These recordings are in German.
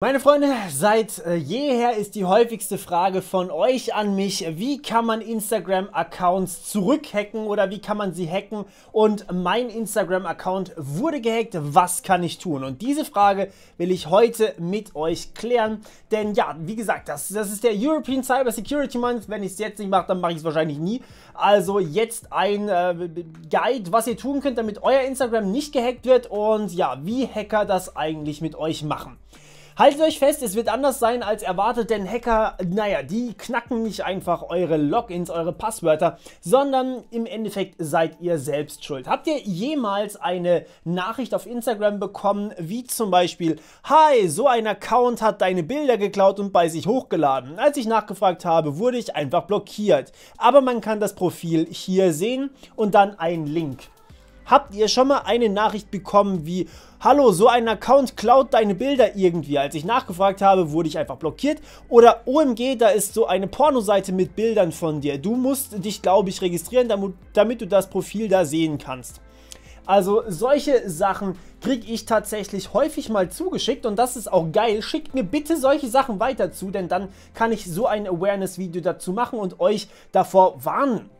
Meine Freunde, seit äh, jeher ist die häufigste Frage von euch an mich, wie kann man Instagram-Accounts zurückhacken oder wie kann man sie hacken? Und mein Instagram-Account wurde gehackt, was kann ich tun? Und diese Frage will ich heute mit euch klären, denn ja, wie gesagt, das, das ist der European Cyber Security Month. Wenn ich es jetzt nicht mache, dann mache ich es wahrscheinlich nie. Also jetzt ein äh, Guide, was ihr tun könnt, damit euer Instagram nicht gehackt wird und ja, wie Hacker das eigentlich mit euch machen. Haltet euch fest, es wird anders sein als erwartet, denn Hacker, naja, die knacken nicht einfach eure Logins, eure Passwörter, sondern im Endeffekt seid ihr selbst schuld. Habt ihr jemals eine Nachricht auf Instagram bekommen, wie zum Beispiel, hi, so ein Account hat deine Bilder geklaut und bei sich hochgeladen. Als ich nachgefragt habe, wurde ich einfach blockiert. Aber man kann das Profil hier sehen und dann einen Link. Habt ihr schon mal eine Nachricht bekommen wie, hallo, so ein Account klaut deine Bilder irgendwie? Als ich nachgefragt habe, wurde ich einfach blockiert. Oder OMG, da ist so eine Pornoseite mit Bildern von dir. Du musst dich, glaube ich, registrieren, damit, damit du das Profil da sehen kannst. Also solche Sachen kriege ich tatsächlich häufig mal zugeschickt und das ist auch geil. Schickt mir bitte solche Sachen weiter zu, denn dann kann ich so ein Awareness-Video dazu machen und euch davor warnen.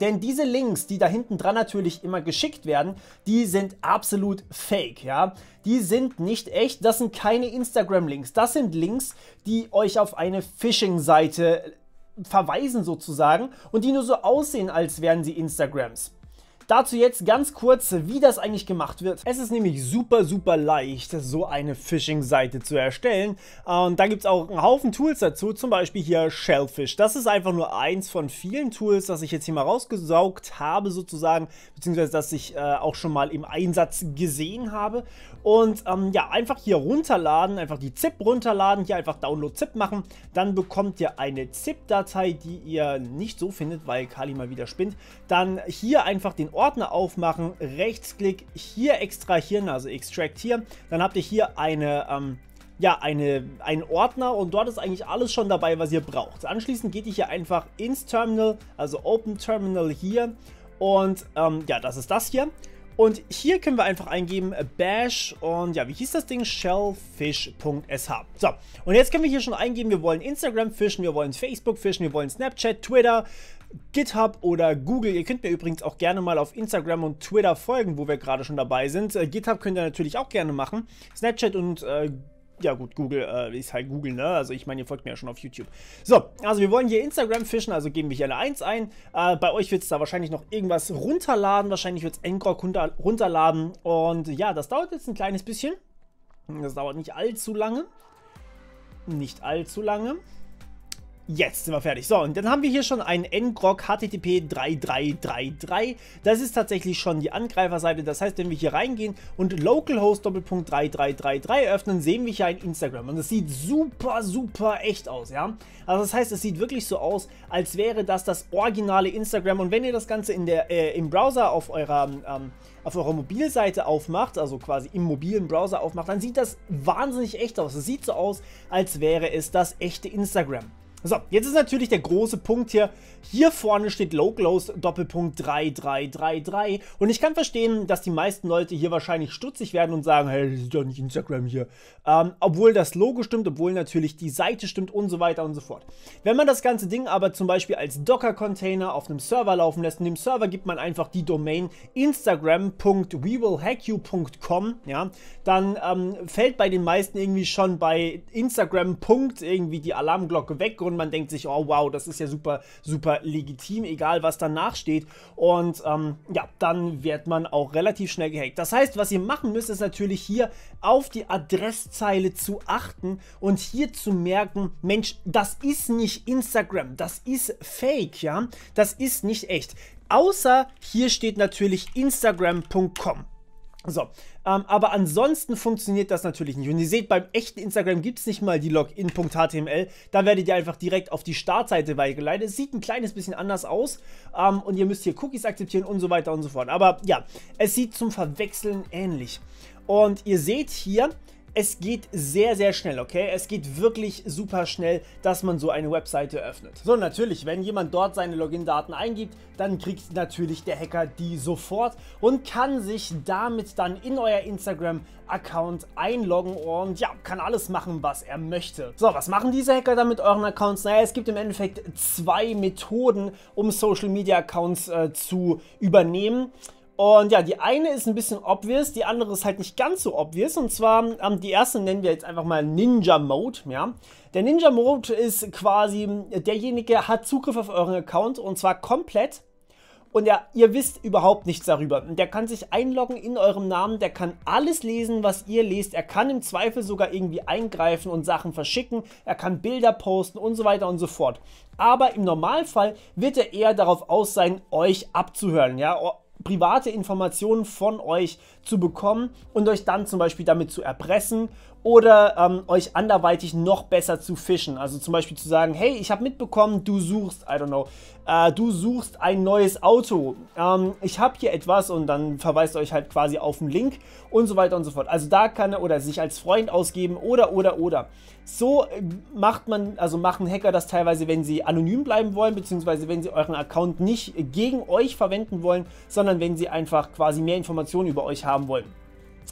Denn diese Links, die da hinten dran natürlich immer geschickt werden, die sind absolut fake, ja. Die sind nicht echt, das sind keine Instagram-Links, das sind Links, die euch auf eine Phishing-Seite verweisen sozusagen und die nur so aussehen, als wären sie Instagrams. Dazu jetzt ganz kurz, wie das eigentlich gemacht wird. Es ist nämlich super, super leicht, so eine Phishing-Seite zu erstellen. Und da gibt es auch einen Haufen Tools dazu, zum Beispiel hier Shellfish. Das ist einfach nur eins von vielen Tools, das ich jetzt hier mal rausgesaugt habe sozusagen, beziehungsweise das ich äh, auch schon mal im Einsatz gesehen habe. Und ähm, ja, einfach hier runterladen, einfach die ZIP runterladen, hier einfach Download-ZIP machen. Dann bekommt ihr eine ZIP-Datei, die ihr nicht so findet, weil Kali mal wieder spinnt. Dann hier einfach den Ordner aufmachen, Rechtsklick, hier extrahieren, also extract hier, dann habt ihr hier eine, ähm, ja, eine, einen Ordner und dort ist eigentlich alles schon dabei, was ihr braucht. Anschließend geht ihr hier einfach ins Terminal, also Open Terminal hier und ähm, ja, das ist das hier. Und hier können wir einfach eingeben äh, bash und ja, wie hieß das Ding? Shellfish.sh. So, und jetzt können wir hier schon eingeben, wir wollen Instagram fischen, wir wollen Facebook fischen, wir wollen Snapchat, Twitter, GitHub oder Google. Ihr könnt mir übrigens auch gerne mal auf Instagram und Twitter folgen, wo wir gerade schon dabei sind. Äh, GitHub könnt ihr natürlich auch gerne machen. Snapchat und äh, ja gut, Google äh, ist halt Google, ne? Also ich meine, ihr folgt mir ja schon auf YouTube. So, also wir wollen hier Instagram fischen, also geben wir hier eine 1 ein. Äh, bei euch wird es da wahrscheinlich noch irgendwas runterladen, wahrscheinlich wird es Engrog runter runterladen. Und ja, das dauert jetzt ein kleines bisschen. Das dauert nicht allzu lange. Nicht allzu lange. Jetzt sind wir fertig. So, und dann haben wir hier schon einen ngrok HTTP 3333. Das ist tatsächlich schon die Angreiferseite. Das heißt, wenn wir hier reingehen und localhost Doppelpunkt 3333 öffnen, sehen wir hier ein Instagram. Und das sieht super, super echt aus, ja? Also das heißt, es sieht wirklich so aus, als wäre das das originale Instagram. Und wenn ihr das Ganze in der, äh, im Browser auf eurer... Ähm, auf eurer Mobilseite aufmacht, also quasi im mobilen Browser aufmacht, dann sieht das wahnsinnig echt aus. Es sieht so aus, als wäre es das echte Instagram. So, jetzt ist natürlich der große Punkt hier. Hier vorne steht Low Glows Doppelpunkt 3333 und ich kann verstehen, dass die meisten Leute hier wahrscheinlich stutzig werden und sagen, hey, das ist doch nicht Instagram hier. Ähm, obwohl das Logo stimmt, obwohl natürlich die Seite stimmt und so weiter und so fort. Wenn man das ganze Ding aber zum Beispiel als Docker-Container auf einem Server laufen lässt und dem Server gibt man einfach die Domain instagram.wewillhackyou.com, ja, dann ähm, fällt bei den meisten irgendwie schon bei Instagram. irgendwie die Alarmglocke weg und und man denkt sich, oh wow, das ist ja super, super legitim, egal was danach steht. Und ähm, ja, dann wird man auch relativ schnell gehackt. Das heißt, was ihr machen müsst, ist natürlich hier auf die Adresszeile zu achten und hier zu merken, Mensch, das ist nicht Instagram, das ist Fake, ja, das ist nicht echt. Außer hier steht natürlich Instagram.com. So, ähm, aber ansonsten funktioniert das natürlich nicht. Und ihr seht, beim echten Instagram gibt es nicht mal die Login.html. Da werdet ihr einfach direkt auf die Startseite weitergeleitet. sieht ein kleines bisschen anders aus. Ähm, und ihr müsst hier Cookies akzeptieren und so weiter und so fort. Aber ja, es sieht zum Verwechseln ähnlich. Und ihr seht hier, es geht sehr, sehr schnell, okay? Es geht wirklich super schnell, dass man so eine Webseite öffnet. So, natürlich, wenn jemand dort seine Login-Daten eingibt, dann kriegt natürlich der Hacker die sofort und kann sich damit dann in euer Instagram-Account einloggen und ja, kann alles machen, was er möchte. So, was machen diese Hacker dann mit euren Accounts? Naja, es gibt im Endeffekt zwei Methoden, um Social-Media-Accounts äh, zu übernehmen. Und ja, die eine ist ein bisschen obvious, die andere ist halt nicht ganz so obvious. Und zwar, ähm, die erste nennen wir jetzt einfach mal Ninja Mode, ja. Der Ninja Mode ist quasi, äh, derjenige hat Zugriff auf euren Account und zwar komplett. Und ja, ihr wisst überhaupt nichts darüber. Der kann sich einloggen in eurem Namen, der kann alles lesen, was ihr lest. Er kann im Zweifel sogar irgendwie eingreifen und Sachen verschicken. Er kann Bilder posten und so weiter und so fort. Aber im Normalfall wird er eher darauf aus sein, euch abzuhören, ja, private Informationen von euch zu bekommen und euch dann zum Beispiel damit zu erpressen oder ähm, euch anderweitig noch besser zu fischen. Also zum Beispiel zu sagen, hey, ich habe mitbekommen, du suchst, I don't know, äh, du suchst ein neues Auto. Ähm, ich habe hier etwas und dann verweist euch halt quasi auf den Link und so weiter und so fort. Also da kann er oder sich als Freund ausgeben oder oder oder. So ähm, macht man, also machen Hacker das teilweise, wenn sie anonym bleiben wollen, beziehungsweise wenn sie euren Account nicht gegen euch verwenden wollen, sondern wenn sie einfach quasi mehr Informationen über euch haben haben wollen.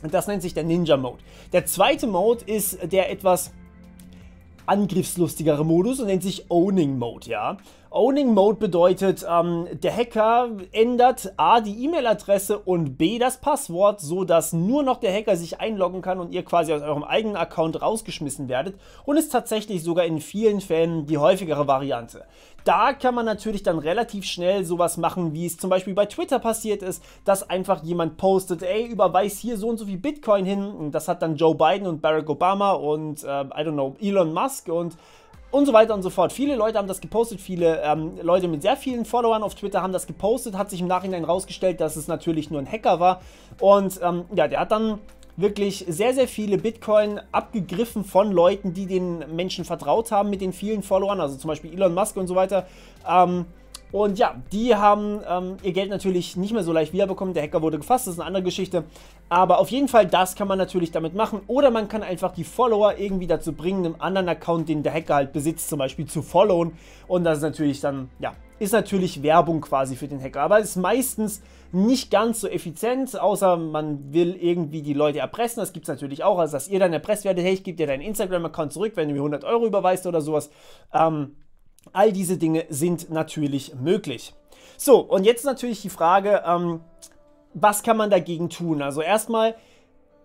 Und das nennt sich der Ninja Mode. Der zweite Mode ist der etwas angriffslustigere Modus und nennt sich Owning Mode, ja. Owning Mode bedeutet, ähm, der Hacker ändert A die E-Mail-Adresse und B das Passwort, sodass nur noch der Hacker sich einloggen kann und ihr quasi aus eurem eigenen Account rausgeschmissen werdet und ist tatsächlich sogar in vielen Fällen die häufigere Variante. Da kann man natürlich dann relativ schnell sowas machen, wie es zum Beispiel bei Twitter passiert ist, dass einfach jemand postet, ey, überweis hier so und so viel Bitcoin hin. Und das hat dann Joe Biden und Barack Obama und, äh, I don't know, Elon Musk und und so weiter und so fort. Viele Leute haben das gepostet, viele ähm, Leute mit sehr vielen Followern auf Twitter haben das gepostet, hat sich im Nachhinein rausgestellt, dass es natürlich nur ein Hacker war. Und ähm, ja, der hat dann wirklich sehr, sehr viele Bitcoin abgegriffen von Leuten, die den Menschen vertraut haben mit den vielen Followern, also zum Beispiel Elon Musk und so weiter. Ähm, und ja, die haben ähm, ihr Geld natürlich nicht mehr so leicht wiederbekommen. Der Hacker wurde gefasst, das ist eine andere Geschichte. Aber auf jeden Fall, das kann man natürlich damit machen. Oder man kann einfach die Follower irgendwie dazu bringen, einem anderen Account, den der Hacker halt besitzt, zum Beispiel zu followen. Und das ist natürlich dann, ja, ist natürlich Werbung quasi für den Hacker. Aber es ist meistens nicht ganz so effizient, außer man will irgendwie die Leute erpressen. Das gibt es natürlich auch. Also, dass ihr dann erpresst werdet, hey, ich gebe dir deinen Instagram-Account zurück, wenn du mir 100 Euro überweist oder sowas. Ähm, All diese Dinge sind natürlich möglich. So, und jetzt natürlich die Frage, ähm, was kann man dagegen tun? Also erstmal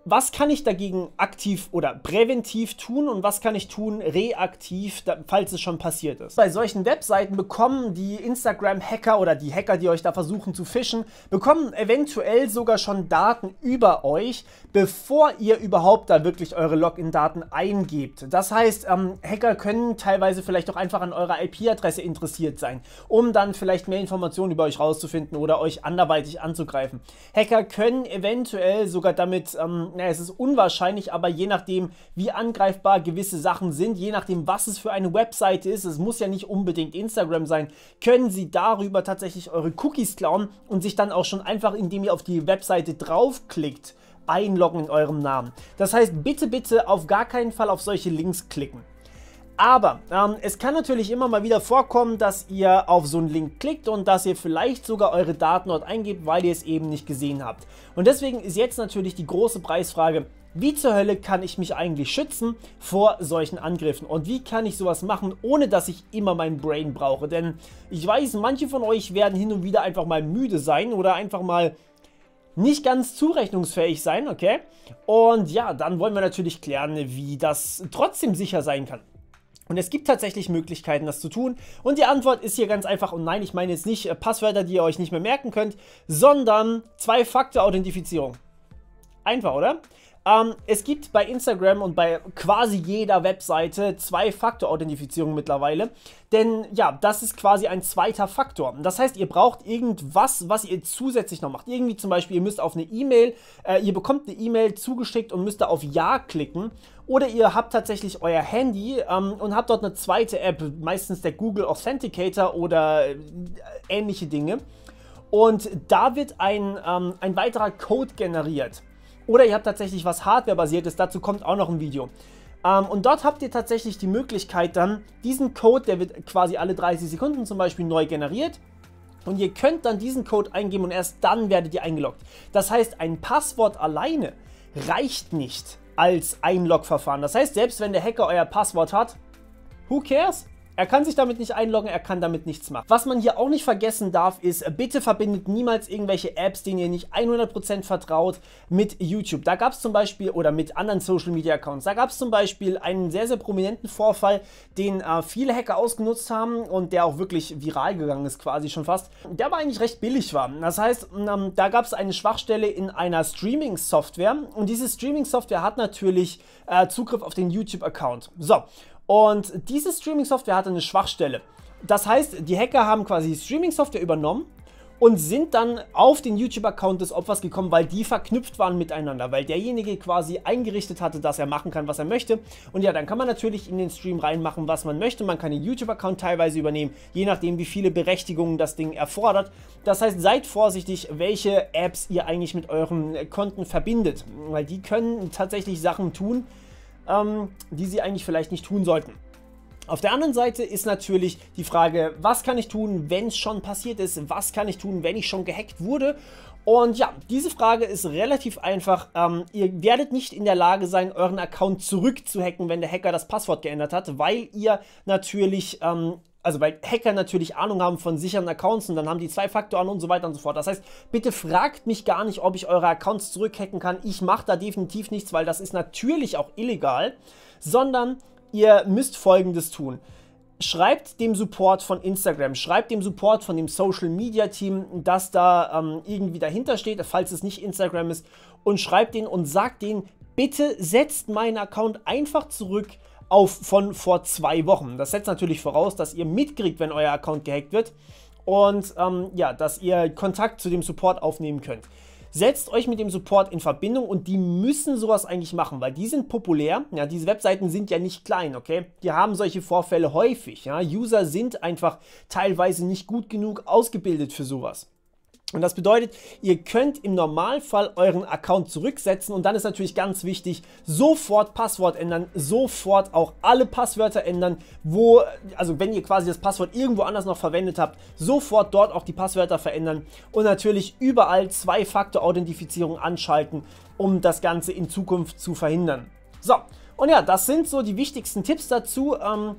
was kann ich dagegen aktiv oder präventiv tun und was kann ich tun reaktiv, falls es schon passiert ist? Bei solchen Webseiten bekommen die Instagram-Hacker oder die Hacker, die euch da versuchen zu fischen, bekommen eventuell sogar schon Daten über euch, bevor ihr überhaupt da wirklich eure Login-Daten eingebt. Das heißt, ähm, Hacker können teilweise vielleicht auch einfach an eurer IP-Adresse interessiert sein, um dann vielleicht mehr Informationen über euch rauszufinden oder euch anderweitig anzugreifen. Hacker können eventuell sogar damit ähm, naja, es ist unwahrscheinlich, aber je nachdem, wie angreifbar gewisse Sachen sind, je nachdem, was es für eine Webseite ist, es muss ja nicht unbedingt Instagram sein, können Sie darüber tatsächlich eure Cookies klauen und sich dann auch schon einfach, indem ihr auf die Webseite draufklickt, einloggen in eurem Namen. Das heißt, bitte, bitte auf gar keinen Fall auf solche Links klicken. Aber ähm, es kann natürlich immer mal wieder vorkommen, dass ihr auf so einen Link klickt und dass ihr vielleicht sogar eure Daten dort eingebt, weil ihr es eben nicht gesehen habt. Und deswegen ist jetzt natürlich die große Preisfrage, wie zur Hölle kann ich mich eigentlich schützen vor solchen Angriffen? Und wie kann ich sowas machen, ohne dass ich immer mein Brain brauche? Denn ich weiß, manche von euch werden hin und wieder einfach mal müde sein oder einfach mal nicht ganz zurechnungsfähig sein, okay? Und ja, dann wollen wir natürlich klären, wie das trotzdem sicher sein kann. Und es gibt tatsächlich Möglichkeiten, das zu tun. Und die Antwort ist hier ganz einfach. Und nein, ich meine jetzt nicht äh, Passwörter, die ihr euch nicht mehr merken könnt, sondern Zwei-Faktor-Authentifizierung. Einfach, oder? Ähm, es gibt bei Instagram und bei quasi jeder Webseite Zwei-Faktor-Authentifizierung mittlerweile. Denn ja, das ist quasi ein zweiter Faktor. Das heißt, ihr braucht irgendwas, was ihr zusätzlich noch macht. Irgendwie zum Beispiel, ihr müsst auf eine E-Mail, äh, ihr bekommt eine E-Mail zugeschickt und müsst da auf Ja klicken. Oder ihr habt tatsächlich euer Handy ähm, und habt dort eine zweite App, meistens der Google Authenticator oder äh, ähnliche Dinge. Und da wird ein, ähm, ein weiterer Code generiert. Oder ihr habt tatsächlich was Hardware-basiertes, dazu kommt auch noch ein Video. Ähm, und dort habt ihr tatsächlich die Möglichkeit dann, diesen Code, der wird quasi alle 30 Sekunden zum Beispiel neu generiert, und ihr könnt dann diesen Code eingeben und erst dann werdet ihr eingeloggt. Das heißt, ein Passwort alleine reicht nicht als Einlogverfahren. Das heißt, selbst wenn der Hacker euer Passwort hat, who cares? Er kann sich damit nicht einloggen, er kann damit nichts machen. Was man hier auch nicht vergessen darf, ist, bitte verbindet niemals irgendwelche Apps, denen ihr nicht 100% vertraut, mit YouTube. Da gab es zum Beispiel, oder mit anderen Social Media Accounts, da gab es zum Beispiel einen sehr, sehr prominenten Vorfall, den äh, viele Hacker ausgenutzt haben und der auch wirklich viral gegangen ist, quasi schon fast, der aber eigentlich recht billig war. Das heißt, ähm, da gab es eine Schwachstelle in einer Streaming-Software und diese Streaming-Software hat natürlich äh, Zugriff auf den YouTube-Account. So, und diese Streaming-Software hatte eine Schwachstelle. Das heißt, die Hacker haben quasi die Streaming-Software übernommen und sind dann auf den YouTube-Account des Opfers gekommen, weil die verknüpft waren miteinander, weil derjenige quasi eingerichtet hatte, dass er machen kann, was er möchte. Und ja, dann kann man natürlich in den Stream reinmachen, was man möchte. Man kann den YouTube-Account teilweise übernehmen, je nachdem, wie viele Berechtigungen das Ding erfordert. Das heißt, seid vorsichtig, welche Apps ihr eigentlich mit euren Konten verbindet, weil die können tatsächlich Sachen tun, ähm, die sie eigentlich vielleicht nicht tun sollten. Auf der anderen Seite ist natürlich die Frage, was kann ich tun, wenn es schon passiert ist? Was kann ich tun, wenn ich schon gehackt wurde? Und ja, diese Frage ist relativ einfach. Ähm, ihr werdet nicht in der Lage sein, euren Account zurückzuhacken, wenn der Hacker das Passwort geändert hat, weil ihr natürlich ähm, also weil Hacker natürlich Ahnung haben von sicheren Accounts und dann haben die zwei Faktoren und so weiter und so fort. Das heißt, bitte fragt mich gar nicht, ob ich eure Accounts zurückhacken kann. Ich mache da definitiv nichts, weil das ist natürlich auch illegal, sondern ihr müsst Folgendes tun. Schreibt dem Support von Instagram, schreibt dem Support von dem Social Media Team, dass da ähm, irgendwie dahinter steht, falls es nicht Instagram ist, und schreibt denen und sagt denen, bitte setzt meinen Account einfach zurück, auf von vor zwei Wochen. Das setzt natürlich voraus, dass ihr mitkriegt, wenn euer Account gehackt wird und ähm, ja, dass ihr Kontakt zu dem Support aufnehmen könnt. Setzt euch mit dem Support in Verbindung und die müssen sowas eigentlich machen, weil die sind populär. Ja, diese Webseiten sind ja nicht klein, okay? Die haben solche Vorfälle häufig. Ja? User sind einfach teilweise nicht gut genug ausgebildet für sowas. Und das bedeutet, ihr könnt im Normalfall euren Account zurücksetzen und dann ist natürlich ganz wichtig, sofort Passwort ändern, sofort auch alle Passwörter ändern, wo, also wenn ihr quasi das Passwort irgendwo anders noch verwendet habt, sofort dort auch die Passwörter verändern und natürlich überall Zwei-Faktor-Authentifizierung anschalten, um das Ganze in Zukunft zu verhindern. So, und ja, das sind so die wichtigsten Tipps dazu. Ähm,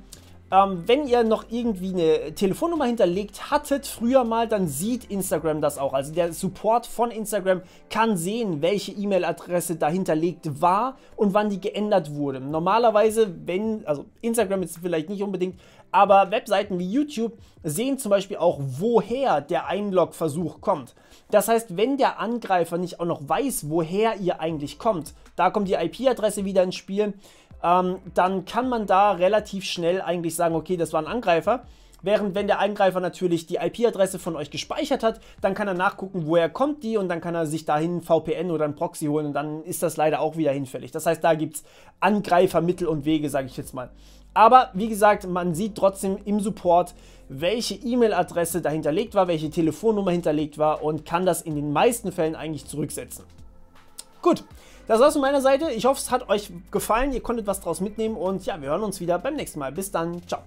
ähm, wenn ihr noch irgendwie eine Telefonnummer hinterlegt hattet, früher mal, dann sieht Instagram das auch. Also der Support von Instagram kann sehen, welche E-Mail-Adresse dahinterlegt war und wann die geändert wurde. Normalerweise, wenn, also Instagram ist vielleicht nicht unbedingt, aber Webseiten wie YouTube sehen zum Beispiel auch, woher der Einlog-Versuch kommt. Das heißt, wenn der Angreifer nicht auch noch weiß, woher ihr eigentlich kommt, da kommt die IP-Adresse wieder ins Spiel, ähm, dann kann man da relativ schnell eigentlich sagen, okay, das war ein Angreifer. Während wenn der Angreifer natürlich die IP-Adresse von euch gespeichert hat, dann kann er nachgucken, woher kommt die und dann kann er sich dahin VPN oder einen Proxy holen und dann ist das leider auch wieder hinfällig. Das heißt, da gibt es Angreifermittel und Wege, sage ich jetzt mal. Aber wie gesagt, man sieht trotzdem im Support, welche E-Mail-Adresse dahinterlegt war, welche Telefonnummer hinterlegt war und kann das in den meisten Fällen eigentlich zurücksetzen. Gut, das war's von meiner Seite. Ich hoffe, es hat euch gefallen. Ihr konntet was draus mitnehmen. Und ja, wir hören uns wieder beim nächsten Mal. Bis dann. Ciao.